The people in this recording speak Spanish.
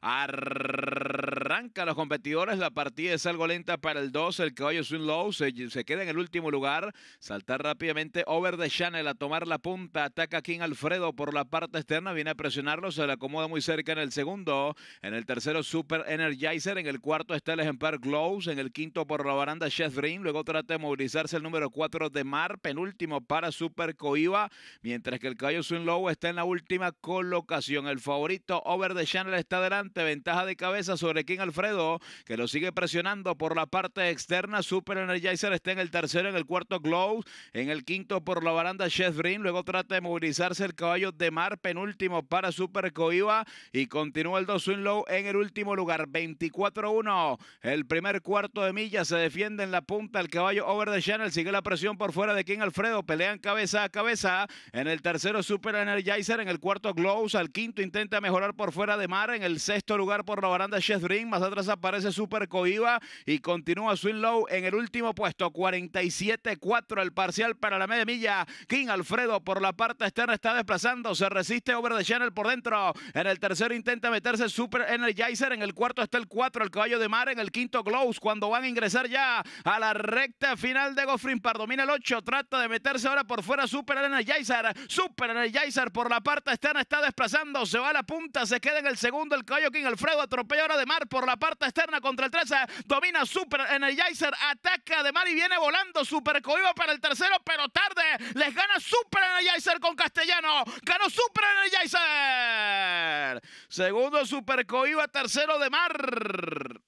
Arr a los competidores, la partida es algo lenta para el 2, el caballo Swing Low se, queda en el último lugar, saltar rápidamente over the channel a tomar la punta, ataca King Alfredo por la parte externa, viene a presionarlo, se le acomoda muy cerca en el segundo, en el tercero Super Energizer, en el cuarto está el ejemplar Glows, en el quinto por la baranda Chef Dream, luego trata de movilizarse el número 4 de Mar, penúltimo para Super Coiba, mientras que el caballo Swing Low está en la última colocación, el favorito over the channel está adelante, ventaja de cabeza sobre King Alfredo, que lo sigue presionando por la parte externa. Super Energizer está en el tercero, en el cuarto Glow, en el quinto por la baranda Chef Green. Luego trata de movilizarse el caballo de mar, penúltimo para Super Coiva Y continúa el dos Swing Low en el último lugar, 24-1. El primer cuarto de milla se defiende en la punta el caballo Over the Channel. Sigue la presión por fuera de King Alfredo. Pelean cabeza a cabeza. En el tercero, Super Energizer. En el cuarto, Glow Al quinto, intenta mejorar por fuera de mar. En el sexto lugar, por la baranda Chef Green. Más atrás aparece Super Coiva y continúa low en el último puesto. 47-4 el parcial para la media milla. King Alfredo por la parte externa está desplazando. Se resiste Over the Channel por dentro. En el tercero intenta meterse Super Energizer. En el cuarto está el 4, el caballo de mar. En el quinto Glows. Cuando van a ingresar ya a la recta final de Goffrin pardomina el 8. Trata de meterse ahora por fuera Super Energizer. Super Energizer por la parte externa está desplazando. Se va a la punta. Se queda en el segundo el caballo King Alfredo. Atropella ahora de mar por por la parte externa contra el 13. Domina Super Energizer. Ataca de mar y viene volando Super Coiba para el tercero, pero tarde. Les gana Super Energizer con Castellano. Ganó Super Energizer. Segundo Super Coiba, tercero de mar.